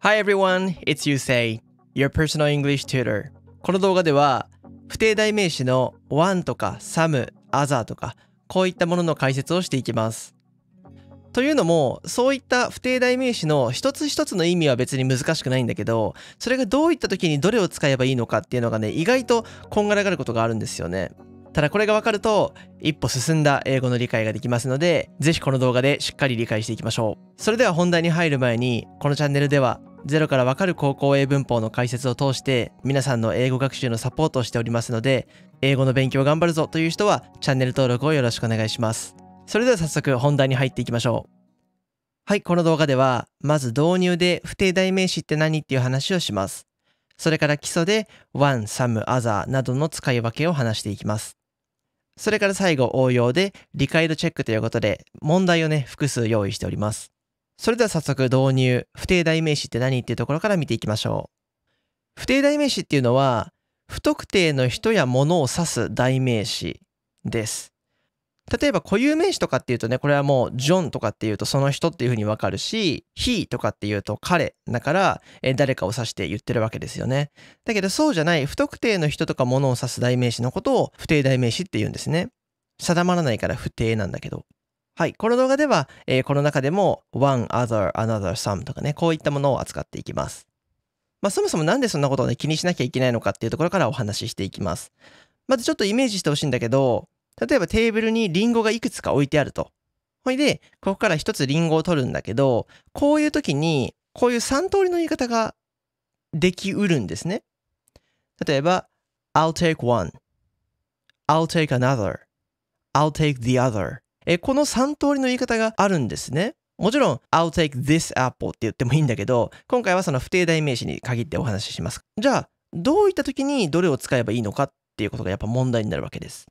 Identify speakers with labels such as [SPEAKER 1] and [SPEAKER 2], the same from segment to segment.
[SPEAKER 1] Hi everyone, it's Yusei, your personal English tutor. この動画では不定代名詞の one とか some、other とかこういったものの解説をしていきます。というのもそういった不定代名詞の一つ一つの意味は別に難しくないんだけどそれがどういった時にどれを使えばいいのかっていうのがね意外とこんがらがることがあるんですよね。ただこれが分かると一歩進んだ英語の理解ができますので、ぜひこの動画でしっかり理解していきましょう。それでは本題に入る前に、このチャンネルではゼロからわかる高校英文法の解説を通して皆さんの英語学習のサポートをしておりますので、英語の勉強頑張るぞという人はチャンネル登録をよろしくお願いします。それでは早速本題に入っていきましょう。はい、この動画では、まず導入で不定代名詞って何っていう話をします。それから基礎で one, some, other などの使い分けを話していきます。それから最後応用で理解度チェックということで問題をね複数用意しております。それでは早速導入不定代名詞って何っていうところから見ていきましょう。不定代名詞っていうのは不特定の人や物を指す代名詞です。例えば固有名詞とかっていうとね、これはもうジョンとかっていうとその人っていうふうにわかるし、he とかっていうと彼だから、え誰かを指して言ってるわけですよね。だけどそうじゃない不特定の人とかものを指す代名詞のことを不定代名詞って言うんですね。定まらないから不定なんだけど。はい。この動画では、えー、この中でも one, other, another, some とかね、こういったものを扱っていきます。まあそもそもなんでそんなことをね、気にしなきゃいけないのかっていうところからお話ししていきます。まずちょっとイメージしてほしいんだけど、例えばテーブルにリンゴがいくつか置いてあると。ほいで、ここから一つリンゴを取るんだけど、こういう時に、こういう3通りの言い方ができうるんですね。例えば、I'll take one, I'll take another, I'll take the other え。この3通りの言い方があるんですね。もちろん、I'll take this apple って言ってもいいんだけど、今回はその不定代名詞に限ってお話しします。じゃあ、どういった時にどれを使えばいいのかっていうことがやっぱ問題になるわけです。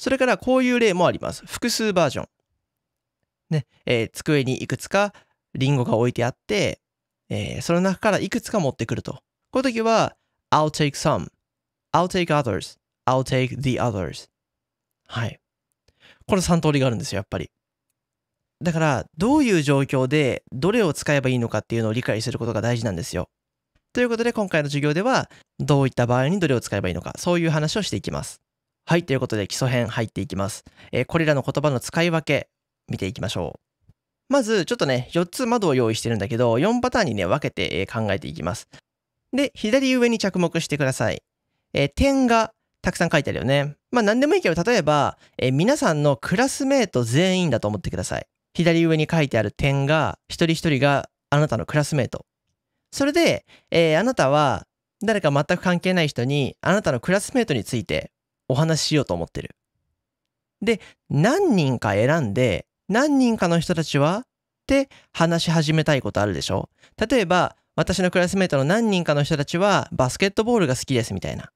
[SPEAKER 1] それからこういう例もあります。複数バージョン。ね、えー、机にいくつかリンゴが置いてあって、えー、その中からいくつか持ってくると。こういう時は、I'll take some, I'll take others, I'll take the others. はい。この3通りがあるんですよ、やっぱり。だから、どういう状況でどれを使えばいいのかっていうのを理解することが大事なんですよ。ということで、今回の授業では、どういった場合にどれを使えばいいのか、そういう話をしていきます。はい、ということで基礎編入っていきます。えー、これらの言葉の使い分け、見ていきましょう。まず、ちょっとね、4つ窓を用意してるんだけど、4パターンにね、分けて、え考えていきます。で、左上に着目してください。えー、点がたくさん書いてあるよね。まあ、何でもいいけど、例えば、え皆さんのクラスメート全員だと思ってください。左上に書いてある点が、一人一人があなたのクラスメート。それで、えあなたは誰か全く関係ない人に、あなたのクラスメートについてお話ししようと思ってる。で、何人か選んで、何人かの人たちはって話し始めたいことあるでしょ例えば、私のクラスメートの何人かの人たちはバスケットボールが好きですみたいな。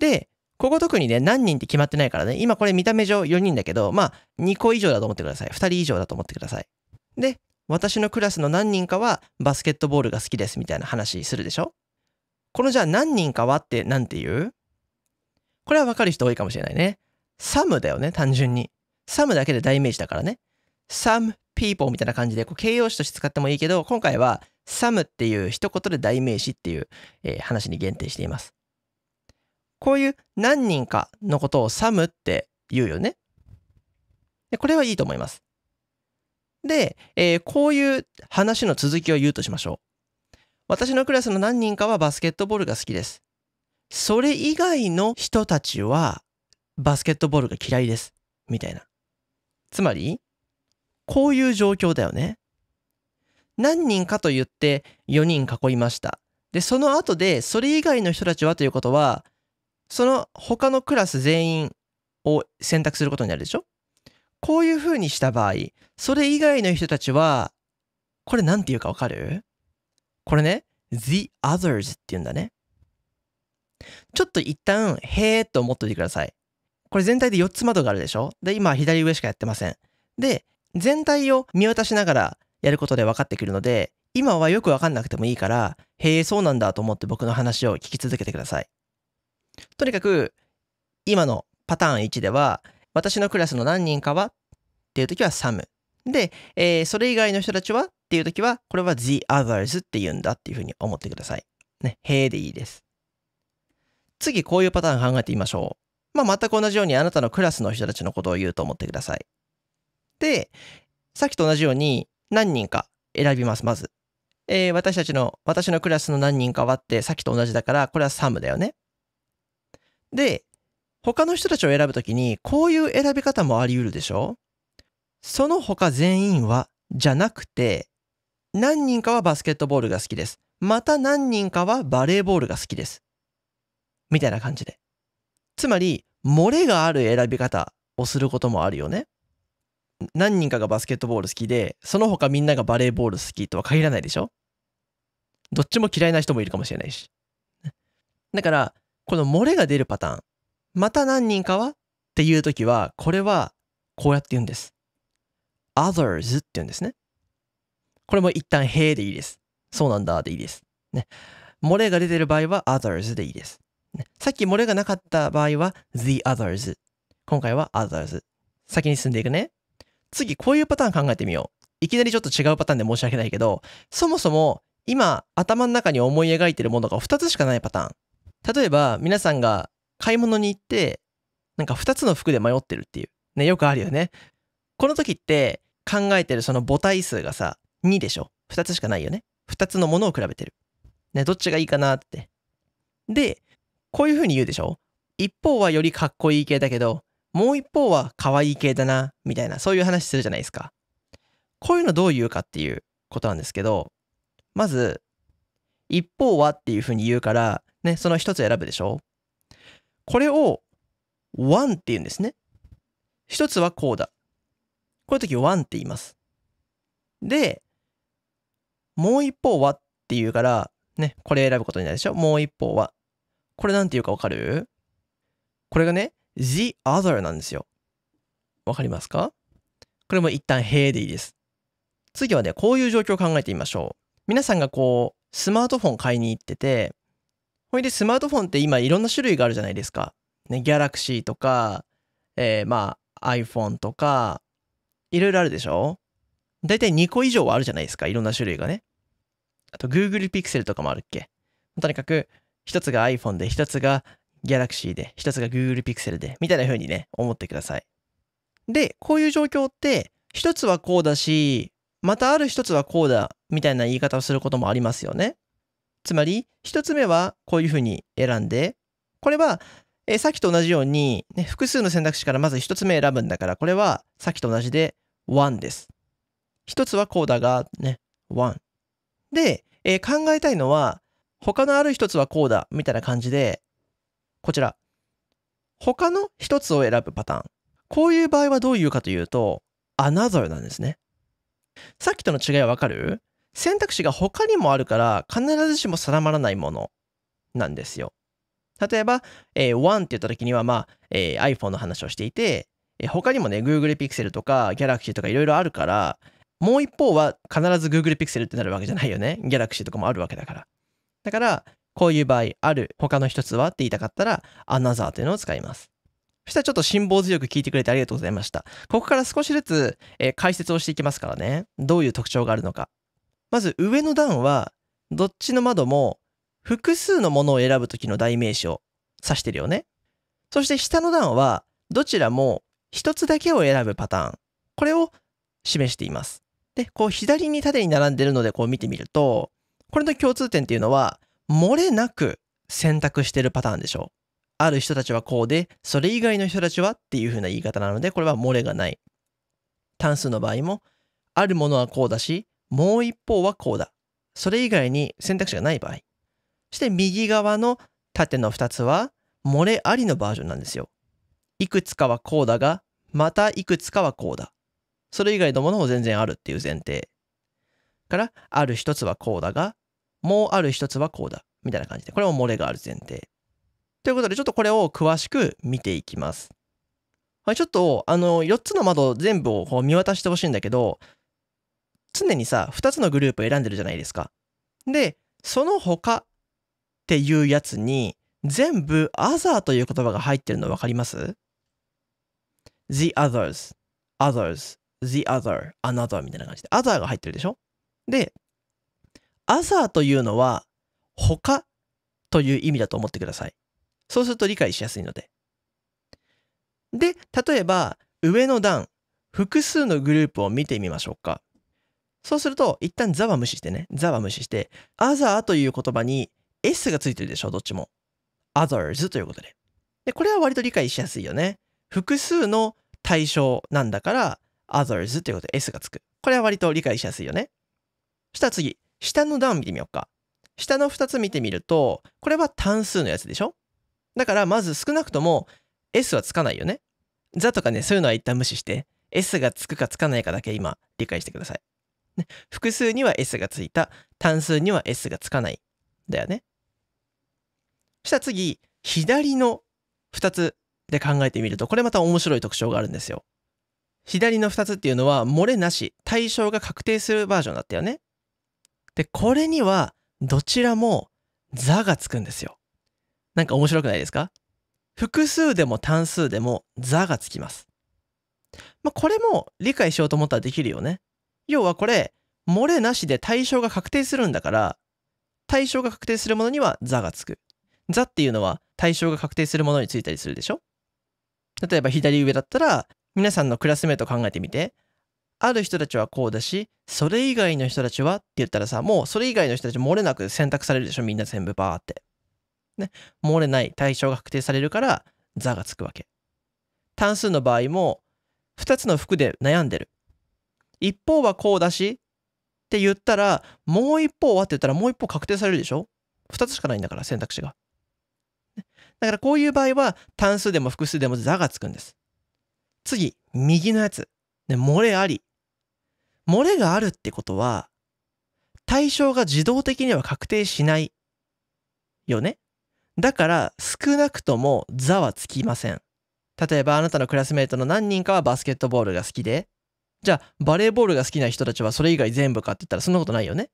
[SPEAKER 1] で、ここ特にね、何人って決まってないからね、今これ見た目上4人だけど、まあ、2個以上だと思ってください。2人以上だと思ってください。で、私のクラスの何人かはバスケットボールが好きですみたいな話するでしょこのじゃあ何人かはって何て言うこれはわかる人多いかもしれないね。some だよね、単純に。some だけで代名詞だからね。some people みたいな感じでこう形容詞として使ってもいいけど、今回は some っていう一言で代名詞っていう、えー、話に限定しています。こういう何人かのことを some って言うよね。でこれはいいと思います。で、えー、こういう話の続きを言うとしましょう。私のクラスの何人かはバスケットボールが好きです。それ以外の人たちはバスケットボールが嫌いです。みたいな。つまり、こういう状況だよね。何人かと言って4人囲いました。で、その後で、それ以外の人たちはということは、その他のクラス全員を選択することになるでしょこういう風にした場合、それ以外の人たちは、これ何て言うかわかるこれね、the others って言うんだね。ちょっと一旦、へえと思っておいてください。これ全体で4つ窓があるでしょで、今左上しかやってません。で、全体を見渡しながらやることで分かってくるので、今はよく分かんなくてもいいから、へえ、そうなんだと思って僕の話を聞き続けてください。とにかく、今のパターン1では、私のクラスの何人かはっていう時はサム。で、えー、それ以外の人たちはっていう時は、これは the others って言うんだっていうふうに思ってください。ね、へえでいいです。次こういうパターン考えてみましょう。まあ、全く同じようにあなたのクラスの人たちのことを言うと思ってください。で、さっきと同じように何人か選びます、まず。えー、私たちの、私のクラスの何人かはって、さっきと同じだから、これはサムだよね。で、他の人たちを選ぶときに、こういう選び方もあり得るでしょその他全員は、じゃなくて、何人かはバスケットボールが好きです。また何人かはバレーボールが好きです。みたいな感じで。つまり、漏れがある選び方をすることもあるよね。何人かがバスケットボール好きで、その他みんながバレーボール好きとは限らないでしょどっちも嫌いな人もいるかもしれないし。だから、この漏れが出るパターン、また何人かはっていう時は、これはこうやって言うんです。others って言うんですね。これも一旦へでいいです。そうなんだでいいです。ね。漏れが出てる場合は others でいいです。さっき漏れがなかった場合は the others。今回は others。先に進んでいくね。次、こういうパターン考えてみよう。いきなりちょっと違うパターンで申し訳ないけど、そもそも今頭の中に思い描いてるものが2つしかないパターン。例えば皆さんが買い物に行って、なんか2つの服で迷ってるっていう。ね、よくあるよね。この時って考えてるその母体数がさ、2でしょ。2つしかないよね。2つのものを比べてる。ね、どっちがいいかなって。で、こういう風に言うでしょ一方はよりかっこいい系だけど、もう一方は可愛い系だな、みたいな、そういう話するじゃないですか。こういうのどう言うかっていうことなんですけど、まず、一方はっていう風に言うから、ね、その一つ選ぶでしょこれを、ワンって言うんですね。一つはこうだ。こういう時ワンって言います。で、もう一方はって言うから、ね、これ選ぶことになるでしょもう一方は。これなんていうかわかるこれがね、the other なんですよ。わかりますかこれも一旦へでいいです。次はね、こういう状況を考えてみましょう。皆さんがこう、スマートフォン買いに行ってて、ほいでスマートフォンって今いろんな種類があるじゃないですか。ね、ギャラクシーとか、えー、まあ iPhone とか、いろいろあるでしょだいたい2個以上はあるじゃないですか。いろんな種類がね。あと Google Pixel とかもあるっけとにかく、一つが iPhone で、一つが Galaxy で、一つが Google Pixel で、みたいな風にね、思ってください。で、こういう状況って、一つはこうだし、またある一つはこうだ、みたいな言い方をすることもありますよね。つまり、一つ目はこういう風に選んで、これは、えさっきと同じように、ね、複数の選択肢からまず一つ目選ぶんだから、これはさっきと同じで1です。一つはこうだが、ね、1。で、えー、考えたいのは、他のある一つはこうだ、みたいな感じで、こちら。他の一つを選ぶパターン。こういう場合はどういうかというと、another なんですね。さっきとの違いわかる選択肢が他にもあるから必ずしも定まらないものなんですよ。例えば、えー、1って言った時には、まあえー、iPhone の話をしていて、えー、他にもね、Google Pixel とか Galaxy とかいろいろあるから、もう一方は必ず Google Pixel ってなるわけじゃないよね。Galaxy とかもあるわけだから。だから、こういう場合、ある、他の一つはって言いたかったら、another というのを使います。そしたらちょっと辛抱強く聞いてくれてありがとうございました。ここから少しずつ、えー、解説をしていきますからね。どういう特徴があるのか。まず上の段は、どっちの窓も複数のものを選ぶ時の代名詞を指してるよね。そして下の段は、どちらも一つだけを選ぶパターン。これを示しています。で、こう左に縦に並んでるのでこう見てみると、これの共通点っていうのは、漏れなく選択してるパターンでしょう。ある人たちはこうで、それ以外の人たちはっていう風な言い方なので、これは漏れがない。単数の場合も、あるものはこうだし、もう一方はこうだ。それ以外に選択肢がない場合。そして右側の縦の2つは、漏れありのバージョンなんですよ。いくつかはこうだが、またいくつかはこうだ。それ以外のものも全然あるっていう前提。からある一つはこうだがもうある一つはこうだみたいな感じでこれも漏れがある前提ということでちょっとこれを詳しく見ていきますはいちょっとあの4つの窓全部をこう見渡してほしいんだけど常にさ2つのグループ選んでるじゃないですかでその他っていうやつに全部 other という言葉が入ってるの分かります ?the others, others, the other, another みたいな感じで other が入ってるでしょで、other というのは、他という意味だと思ってください。そうすると理解しやすいので。で、例えば、上の段、複数のグループを見てみましょうか。そうすると、一旦座は無視してね。座は無視して、other という言葉に s がついてるでしょ、どっちも。others ということで。で、これは割と理解しやすいよね。複数の対象なんだから、others ということで s がつく。これは割と理解しやすいよね。したら次、下の段見てみようか。下の2つ見てみると、これは単数のやつでしょだからまず少なくとも S はつかないよね。座とかね、そういうのは一旦無視して、S がつくかつかないかだけ今理解してください。ね、複数には S がついた、単数には S がつかない。だよね。したら次、左の2つで考えてみると、これまた面白い特徴があるんですよ。左の2つっていうのは、漏れなし、対象が確定するバージョンだったよね。で、これにはどちらも座がつくんですよ。なんか面白くないですか複数でも単数でも座がつきます。まあ、これも理解しようと思ったらできるよね。要はこれ、漏れなしで対象が確定するんだから、対象が確定するものには座がつく。座っていうのは対象が確定するものについたりするでしょ例えば左上だったら、皆さんのクラスメート考えてみて、ある人たちはこうだし、それ以外の人たちはって言ったらさ、もうそれ以外の人たち漏れなく選択されるでしょ、みんな全部バーって。ね。漏れない対象が確定されるから、座がつくわけ。単数の場合も、2つの服で悩んでる。一方はこうだしって言ったら、もう一方はって言ったらもう一方確定されるでしょ ?2 つしかないんだから、選択肢が。だからこういう場合は単数でも複数でも座がつくんです。次、右のやつ。で、漏れあり。漏れがあるってことは、対象が自動的には確定しない。よね。だから、少なくとも、座はつきません。例えば、あなたのクラスメイトの何人かはバスケットボールが好きで、じゃあ、バレーボールが好きな人たちはそれ以外全部かって言ったら、そんなことないよね。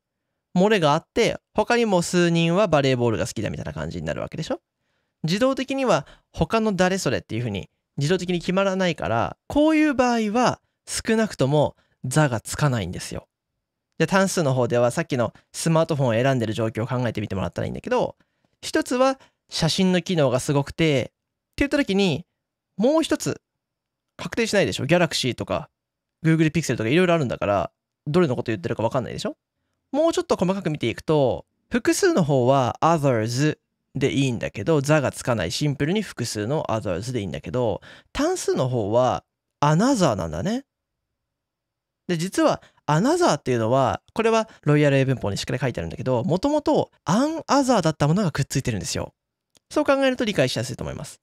[SPEAKER 1] 漏れがあって、他にも数人はバレーボールが好きだみたいな感じになるわけでしょ自動的には他の誰それっていうふうに自動的に決まらないから、こういう場合は少なくとも座がつかないんですよ。で、単数の方ではさっきのスマートフォンを選んでる状況を考えてみてもらったらいいんだけど、一つは写真の機能がすごくて、って言った時に、もう一つ、確定しないでしょギャラクシーとか Google Pixel とかいろいろあるんだから、どれのこと言ってるかわかんないでしょもうちょっと細かく見ていくと、複数の方は others でいいんだけど、座がつかないシンプルに複数の others でいいんだけど、単数の方は another なんだね。で、実は、アナザーっていうのは、これはロイヤル英文法にしっかり書いてあるんだけど、もともとアンアザーだったものがくっついてるんですよ。そう考えると理解しやすいと思います。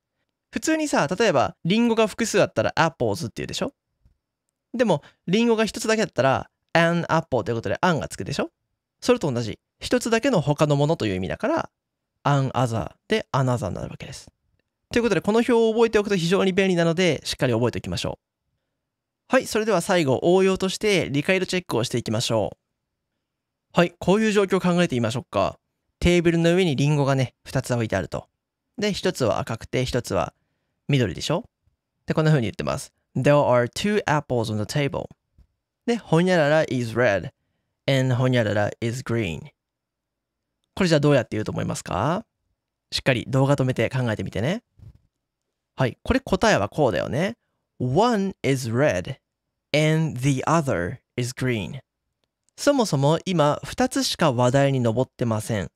[SPEAKER 1] 普通にさ、例えば、リンゴが複数あったらアポーズ」っていうでしょでも、リンゴが一つだけだったらアンアポ p ということでアン」がつくでしょそれと同じ。一つだけの他のものという意味だから、アンアザー」でアナザー」になるわけです。ということで、この表を覚えておくと非常に便利なので、しっかり覚えておきましょう。はい、それでは最後、応用として理解度チェックをしていきましょう。はい、こういう状況を考えてみましょうか。テーブルの上にリンゴがね、2つ置いてあると。で、1つは赤くて、1つは緑でしょで、こんな風に言ってます。There are two apples on the table. で、ほにゃらら is red and ほにゃらら is green. これじゃあどうやって言うと思いますかしっかり動画止めて考えてみてね。はい、これ答えはこうだよね。one is red and the other is green そもそも今2つしか話題に上ってません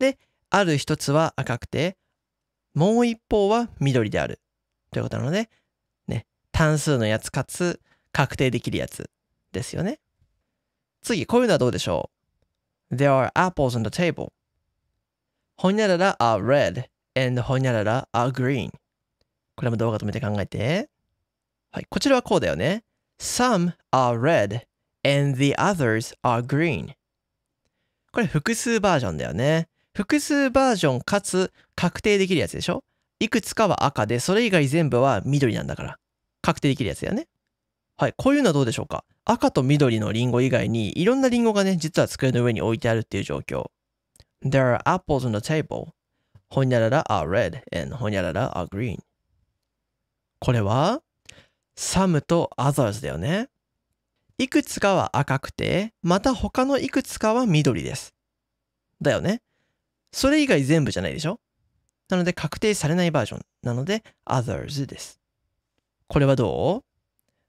[SPEAKER 1] である1つは赤くてもう一方は緑であるということなのでね単数のやつかつ確定できるやつですよね次こういうのはどうでしょう There are apples on the table ほにゃらら are red and ほにゃらら are green これも動画止めて考えてはい、こちらはこうだよね。Some are red and the others are green. これ複数バージョンだよね。複数バージョンかつ確定できるやつでしょいくつかは赤で、それ以外全部は緑なんだから。確定できるやつだよね。はい、こういうのはどうでしょうか赤と緑のリンゴ以外にいろんなリンゴがね、実は机の上に置いてあるっていう状況。There are apples on the table. ほにゃらら are red and ほにゃらら are green. これは some と others だよね。いくつかは赤くて、また他のいくつかは緑です。だよね。それ以外全部じゃないでしょなので確定されないバージョンなので others です。これはど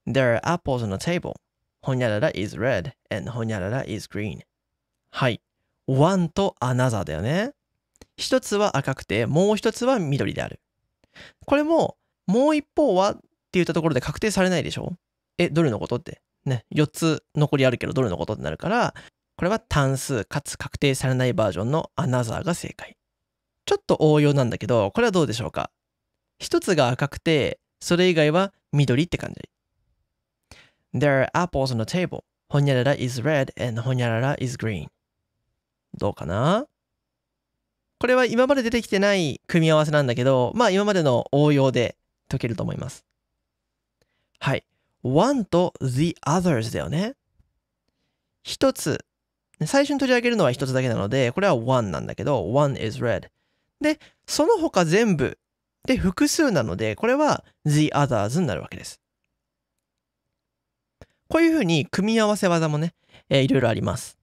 [SPEAKER 1] う ?There are apples on the table. ほにゃらら is red and ほにゃらら is green. はい。one と another だよね。一つは赤くてもう一つは緑である。これももう一方はって言ったところで確定されないでしょえ、どれのことって。ね、4つ残りあるけどどれのことってなるから、これは単数かつ確定されないバージョンのアナザーが正解。ちょっと応用なんだけど、これはどうでしょうか一つが赤くて、それ以外は緑って感じ。There are apples on the table. ほにゃらら is red and ほにゃらら is green. どうかなこれは今まで出てきてない組み合わせなんだけど、まあ今までの応用で解けると思います。はい。one と the others だよね。一つ。最初に取り上げるのは一つだけなので、これは one なんだけど、one is red。で、その他全部。で、複数なので、これは the others になるわけです。こういうふうに組み合わせ技もね、えー、いろいろあります。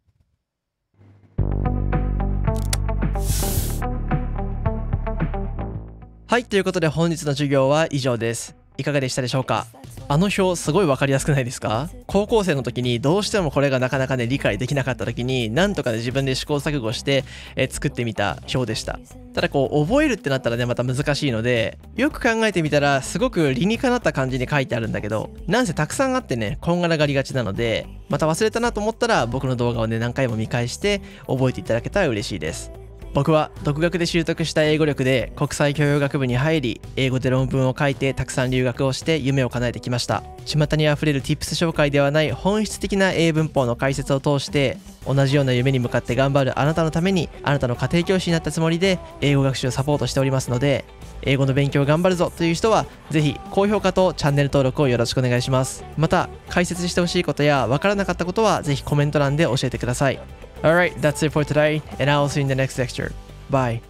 [SPEAKER 1] はい、ということで本日の授業は以上です。いかがでしたでしょうかあの表すごい分かりやすくないですか高校生の時にどうしてもこれがなかなかね理解できなかった時になんとかね自分で試行錯誤して、え作ってみた表でしたただこう覚えるってなったらねまた難しいのでよく考えてみたらすごく理にかなった感じに書いてあるんだけどなんせたくさんあってねこんがらがりがちなのでまた忘れたなと思ったら僕の動画をね何回も見返して覚えていただけたら嬉しいです僕は独学で習得した英語力で国際教養学部に入り英語で論文を書いてたくさん留学をして夢を叶えてきました巷にあふれる Tips 紹介ではない本質的な英文法の解説を通して同じような夢に向かって頑張るあなたのためにあなたの家庭教師になったつもりで英語学習をサポートしておりますので英語の勉強頑張るぞという人はぜひ高評価とチャンネル登録をよろしくお願いしますまた解説してほしいことやわからなかったことはぜひコメント欄で教えてください Alright, that's it for today, and I'll see you in the next lecture. Bye.